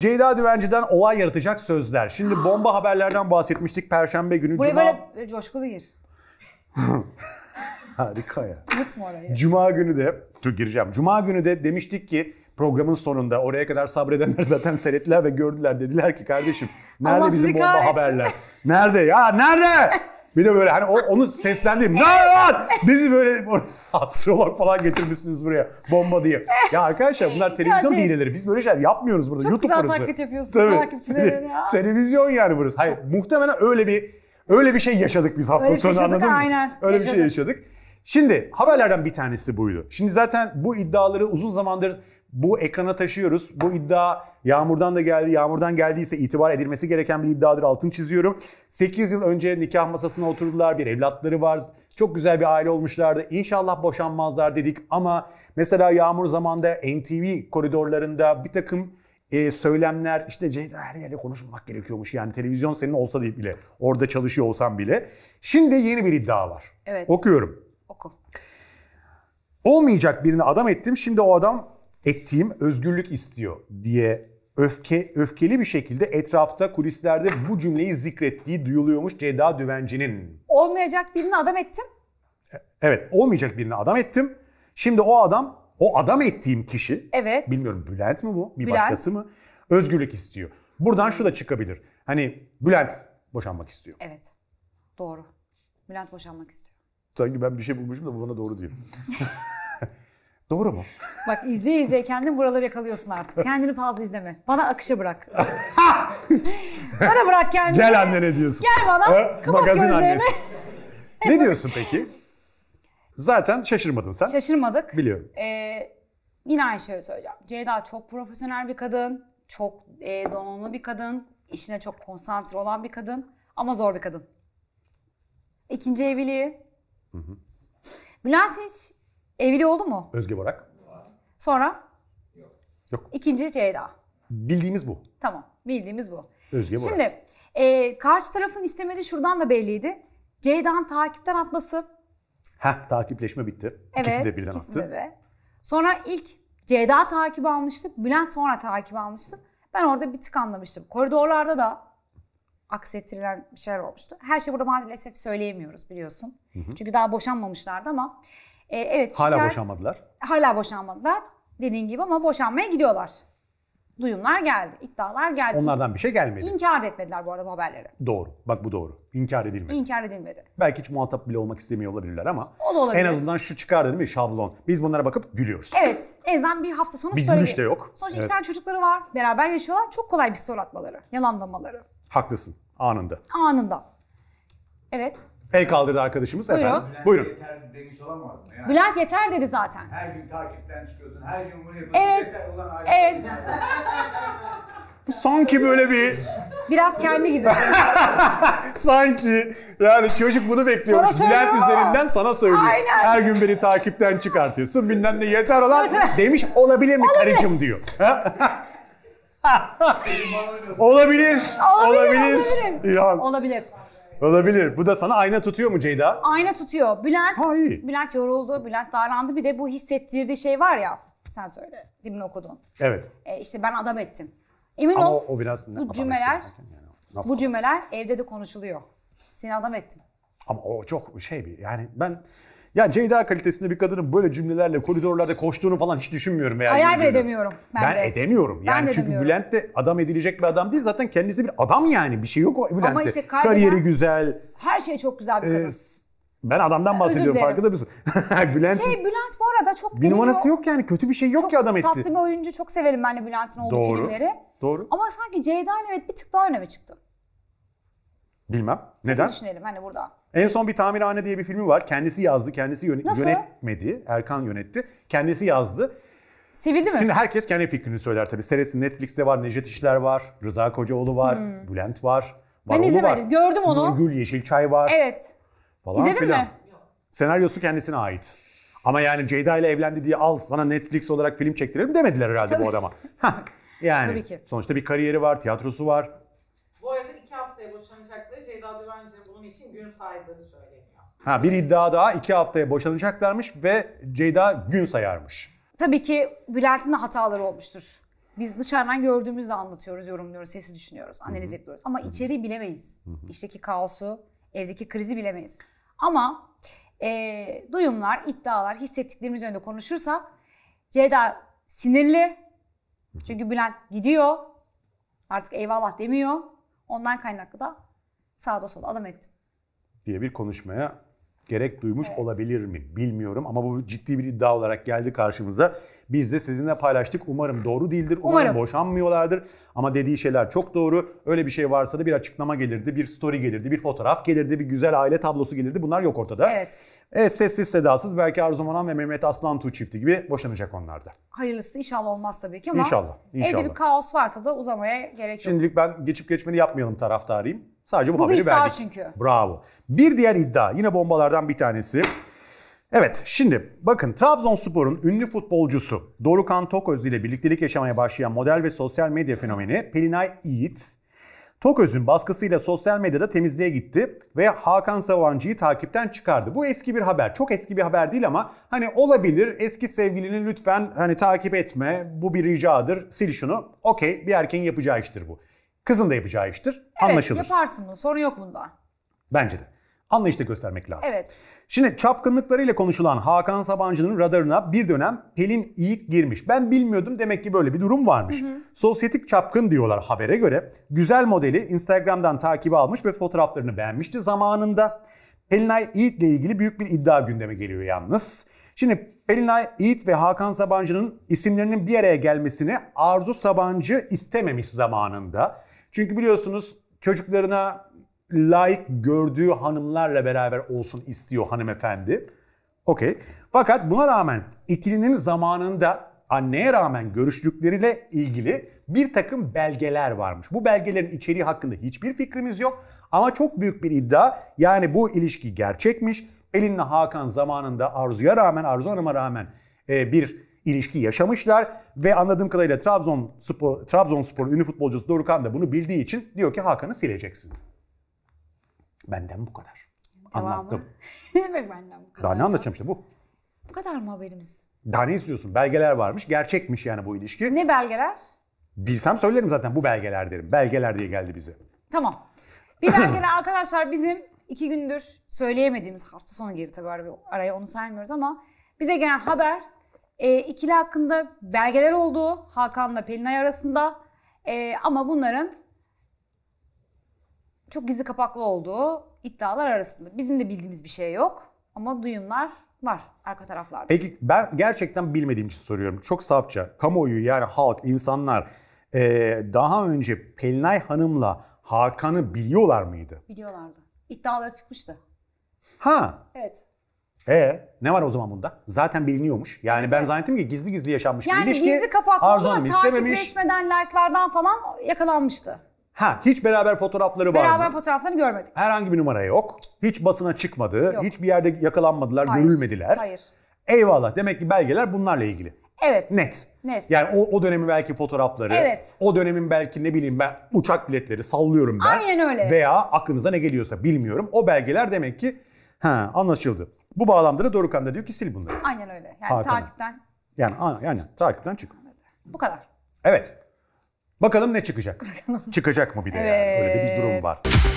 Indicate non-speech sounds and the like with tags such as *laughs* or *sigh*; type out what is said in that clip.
Ceyda Düvenci'den olay yaratacak sözler. Şimdi *gasps* bomba haberlerden bahsetmiştik Perşembe günü. Buraya Cuma... böyle coşkulu gir. *laughs* Harika ya. Unutma orayı. Cuma günü de, dur gireceğim. Cuma günü de demiştik ki programın sonunda oraya kadar sabredenler *laughs* zaten seyrettiler ve gördüler. Dediler ki kardeşim nerede Ama bizim bomba haberler? Nerede ya nerede? *laughs* Bir de böyle hani onu *laughs* seslendiğim ne lan bizi böyle *laughs* astrolog falan getirmişsiniz buraya bomba diye. Ya arkadaşlar bunlar televizyon ya şey, Biz böyle şeyler yapmıyoruz burada. Çok YouTube güzel burası. taklit yapıyorsun takipçilerine ya. *laughs* Televizyon yani burası. Hayır muhtemelen öyle bir öyle bir şey yaşadık biz hafta öyle şey sonu yaşadık, anladın aynen. Öyle yaşadık. bir şey yaşadık. Şimdi haberlerden bir tanesi buydu. Şimdi zaten bu iddiaları uzun zamandır bu ekrana taşıyoruz. Bu iddia Yağmur'dan da geldi. Yağmur'dan geldiyse itibar edilmesi gereken bir iddiadır. Altın çiziyorum. 8 yıl önce nikah masasına oturdular. Bir evlatları var. Çok güzel bir aile olmuşlardı. İnşallah boşanmazlar dedik ama mesela Yağmur zamanında, MTV koridorlarında bir takım e, söylemler işte Ceyda her yerde konuşmamak gerekiyormuş. Yani televizyon senin olsa değil bile orada çalışıyor olsan bile. Şimdi yeni bir iddia var. Evet. Okuyorum. Oku. Olmayacak birini adam ettim. Şimdi o adam ettiğim özgürlük istiyor diye öfke öfkeli bir şekilde etrafta kulislerde bu cümleyi zikrettiği duyuluyormuş Ceyda Düvenci'nin. Olmayacak birini adam ettim. E, evet, olmayacak birini adam ettim. Şimdi o adam, o adam ettiğim kişi, evet. bilmiyorum Bülent mi bu, bir Bülent. başkası mı? Özgürlük istiyor. Buradan şu da çıkabilir. Hani Bülent boşanmak istiyor. Evet, doğru. Bülent boşanmak istiyor. Sanki ben bir şey bulmuşum da bu bana doğru diyor. *laughs* Doğru mu? Bak izleye izleye kendin buraları yakalıyorsun artık. Kendini fazla izleme. Bana akışa bırak. *laughs* bana bırak kendini. Gel annene diyorsun. Gel bana. Kapat Magazin annesi. *laughs* ne diyorsun peki? Zaten şaşırmadın sen. Şaşırmadık. Biliyorum. Ee, yine aynı şeyi söyleyeceğim. Ceyda çok profesyonel bir kadın. Çok e, donanımlı bir kadın. işine çok konsantre olan bir kadın. Ama zor bir kadın. İkinci evliliği. Hı hı. Bülent hiç Evli oldu mu? Özge Barak? Sonra? Yok. Yok. İkinci Ceyda. Bildiğimiz bu. Tamam. Bildiğimiz bu. Özge Barak. Şimdi e, karşı tarafın istemediği şuradan da belliydi. Ceyda'nın takipten atması. Heh takipleşme bitti. Evet. İkisi de birden ikisinde attı. De. Sonra ilk Ceyda takip almıştık. Bülent sonra takip almıştı. Ben orada bir tık anlamıştım. Koridorlarda da aksettirilen bir şeyler olmuştu. Her şey burada maalesef söyleyemiyoruz biliyorsun. Hı hı. Çünkü daha boşanmamışlardı ama e, evet. Hala şikayet, boşanmadılar. Hala boşanmadılar. Dediğin gibi ama boşanmaya gidiyorlar. Duyumlar geldi, iddialar geldi. Onlardan bir şey gelmedi. İnkar etmediler bu arada bu haberleri. Doğru. Bak bu doğru. İnkar edilmedi. İnkar edilmedi. Belki hiç muhatap bile olmak istemiyor olabilirler ama o da olabilir. en azından şu çıkar dedim mi şablon. Biz bunlara bakıp gülüyoruz. Evet. En bir hafta sonu bir gülüş de yok. Sonuçta evet. iki tane çocukları var. Beraber yaşıyorlar. Çok kolay bir story atmaları. Yalanlamaları. Haklısın. Anında. Anında. Evet. El kaldırdı arkadaşımız Buyurun. efendim. Bülent Buyurun. yeter demiş olamaz mı? Yani Bülent yeter dedi zaten. her gün takipten çıkıyorsun, her gün bunu yapıyorsun. Evet, Yeter evet. Bu sanki böyle bir Biraz kendi gibi. *laughs* sanki yani çocuk bunu bekliyormuş. Sana Bülent üzerinden sana söylüyor. Aynen. Her gün beni takipten çıkartıyorsun. Bilmem ne yeter olan demiş olabilir mi Olabilir. karıcığım diyor. Ha? *laughs* olabilir. Olabilir, olabilir. İlhan. Olabilir. Olabilir. Bu da sana ayna tutuyor mu Ceyda? Ayna tutuyor. Bülent, ha, Bülent yoruldu, Bülent darlandı. Bir de bu hissettirdiği şey var ya, sen söyle, dimin okudun. Evet. E, işte ben adam ettim. Emin Ama ol, o biraz bu cümleler, yani bu cümleler evde de konuşuluyor. Seni adam ettim. Ama o çok şey bir yani ben ya Ceyda kalitesinde bir kadının böyle cümlelerle koridorlarda koştuğunu falan hiç düşünmüyorum. Veya Hayal bile edemiyorum. Ben, ben de. edemiyorum. Yani ben de çünkü edemiyorum. Bülent de adam edilecek bir adam değil. Zaten kendisi bir adam yani. Bir şey yok o Bülent'te. Ama işte kaybeden, Kariyeri güzel. Her şey çok güzel bir ee, kadın. Ee, ben adamdan bahsediyorum farkında mısın? *laughs* Bülent şey Bülent bu arada çok bir numarası yok yani kötü bir şey yok çok ki adam etti. Tatlı bir oyuncu çok severim ben de Bülent'in olduğu Doğru. filmleri. Doğru. Ama sanki Ceyda ile evet bir tık daha öne çıktı? Bilmem. Neden? Siz düşünelim hani burada. En son bir Tamirhane diye bir filmi var. Kendisi yazdı, kendisi yönet- Nasıl? yönetmedi. Erkan yönetti. Kendisi yazdı. Sevildi mi? Şimdi herkes kendi fikrini söyler tabii. seresi Netflix'te var, Necdet İşler var, Rıza Kocaoğlu var, Hmm. Bülent var. Ben Varolu var. Gördüm onu. Nurgül Yeşilçay var. Evet. Falan İzledin filan. mi? Senaryosu kendisine ait. Ama yani Ceyda ile evlendi diye al sana Netflix olarak film çektirelim demediler herhalde bu adama. Hah, yani Tabii ki. sonuçta bir kariyeri var, tiyatrosu var. için gün saydığı söyleniyor. Ha bir iddia daha iki haftaya boşanacaklarmış ve Ceyda gün sayarmış. Tabii ki Bülent'in de hataları olmuştur. Biz dışarıdan gördüğümüzde anlatıyoruz, yorumluyoruz, sesi düşünüyoruz, analiz Hı-hı. yapıyoruz. Ama içeriği bilemeyiz. Hı-hı. İşteki kaosu, evdeki krizi bilemeyiz. Ama e, duyumlar, iddialar, hissettiklerimiz önünde konuşursak Ceyda sinirli. Çünkü Bülent gidiyor. Artık eyvallah demiyor. Ondan kaynaklı da sağda sola adam ettim. Diye bir konuşmaya gerek duymuş evet. olabilir mi bilmiyorum ama bu ciddi bir iddia olarak geldi karşımıza. Biz de sizinle paylaştık. Umarım doğru değildir. Umarım, Umarım boşanmıyorlardır. Ama dediği şeyler çok doğru. Öyle bir şey varsa da bir açıklama gelirdi, bir story gelirdi, bir fotoğraf gelirdi, bir güzel aile tablosu gelirdi. Bunlar yok ortada. Evet. Evet sessiz sedasız belki Arzu Manan ve Mehmet Aslan Tuğ çifti gibi boşanacak onlar da. Hayırlısı inşallah olmaz tabii ki ama inşallah, inşallah. evde bir kaos varsa da uzamaya gerek yok. Şimdilik ben geçip geçmeni yapmayalım taraftarıyım. Sadece bu, bu haberi bir iddia verdik. çünkü. Bravo. Bir diğer iddia yine bombalardan bir tanesi. Evet şimdi bakın Trabzonspor'un ünlü futbolcusu Dorukan Toköz ile birliktelik yaşamaya başlayan model ve sosyal medya fenomeni Pelinay Yiğit Toköz'ün baskısıyla sosyal medyada temizliğe gitti ve Hakan Savancı'yı takipten çıkardı. Bu eski bir haber. Çok eski bir haber değil ama hani olabilir eski sevgilini lütfen hani takip etme bu bir ricadır sil şunu. Okey bir erkeğin yapacağı iştir bu. Kızın da yapacağı iştir. Evet, Anlaşılır. yaparsın bunu. Sorun yok bunda. Bence de. Anlayış da göstermek lazım. Evet. Şimdi çapkınlıklarıyla konuşulan Hakan Sabancı'nın radarına bir dönem Pelin Yiğit girmiş. Ben bilmiyordum demek ki böyle bir durum varmış. Hı hı. Sosyetik çapkın diyorlar habere göre. Güzel modeli Instagram'dan takibi almış ve fotoğraflarını beğenmişti zamanında. Pelinay Yiğit'le ilgili büyük bir iddia gündeme geliyor yalnız. Şimdi Pelinay Yiğit ve Hakan Sabancı'nın isimlerinin bir araya gelmesini Arzu Sabancı istememiş zamanında. Çünkü biliyorsunuz çocuklarına layık gördüğü hanımlarla beraber olsun istiyor hanımefendi. Okey. Fakat buna rağmen ikilinin zamanında anneye rağmen görüştükleriyle ilgili bir takım belgeler varmış. Bu belgelerin içeriği hakkında hiçbir fikrimiz yok. Ama çok büyük bir iddia yani bu ilişki gerçekmiş. Elinle Hakan zamanında Arzu'ya rağmen, Arzu Hanım'a rağmen e, bir ilişki yaşamışlar ve anladığım kadarıyla Trabzonspor Trabzonspor'un ünlü futbolcusu Dorukhan da bunu bildiği için diyor ki Hakan'ı sileceksin. Benden bu kadar. Devamı. Anlattım. ne *laughs* demek benden bu kadar? Daha ne anlatacağım işte bu. Bu kadar mı haberimiz? Daha ne istiyorsun? Belgeler varmış. Gerçekmiş yani bu ilişki. Ne belgeler? Bilsem söylerim zaten bu belgeler derim. Belgeler diye geldi bize. Tamam. Bir belgeler *laughs* arkadaşlar bizim iki gündür söyleyemediğimiz hafta sonu geri tabii araya onu saymıyoruz ama bize gelen haber e, ikili hakkında belgeler olduğu Hakan'la Pelinay arasında e, ama bunların çok gizli kapaklı olduğu iddialar arasında. Bizim de bildiğimiz bir şey yok ama duyumlar var arka taraflarda. Peki ben gerçekten bilmediğim için soruyorum. Çok safça kamuoyu yani halk, insanlar e, daha önce Pelinay Hanım'la Hakan'ı biliyorlar mıydı? Biliyorlardı. İddiaları çıkmıştı. Ha. Evet. Ee, ne var o zaman bunda? Zaten biliniyormuş. Yani evet. ben zannettim ki gizli gizli yaşanmış yani bir ilişki. Yani gizli kapaklı Arzu ama takipleşmeden like'lardan falan yakalanmıştı. Ha hiç beraber fotoğrafları var mı? Beraber fotoğraflarını görmedik. Herhangi bir numara yok. Hiç basına çıkmadı. Yok. Hiçbir yerde yakalanmadılar, hayır, görülmediler. Hayır. Eyvallah. Demek ki belgeler bunlarla ilgili. Evet. Net. Net. Yani o, o dönemin belki fotoğrafları. Evet. O dönemin belki ne bileyim ben uçak biletleri sallıyorum ben. Aynen öyle. Veya aklınıza ne geliyorsa bilmiyorum. O belgeler demek ki Ha, anlaşıldı. Bu bağlamda da Dorukhan da diyor ki sil bunları. Aynen öyle. Yani Hakan'ı. takipten. Yani, yani takipten çık. Bu kadar. Evet. Bakalım ne çıkacak? Bakalım. Çıkacak mı bir de yani? Öyle de bir durum var.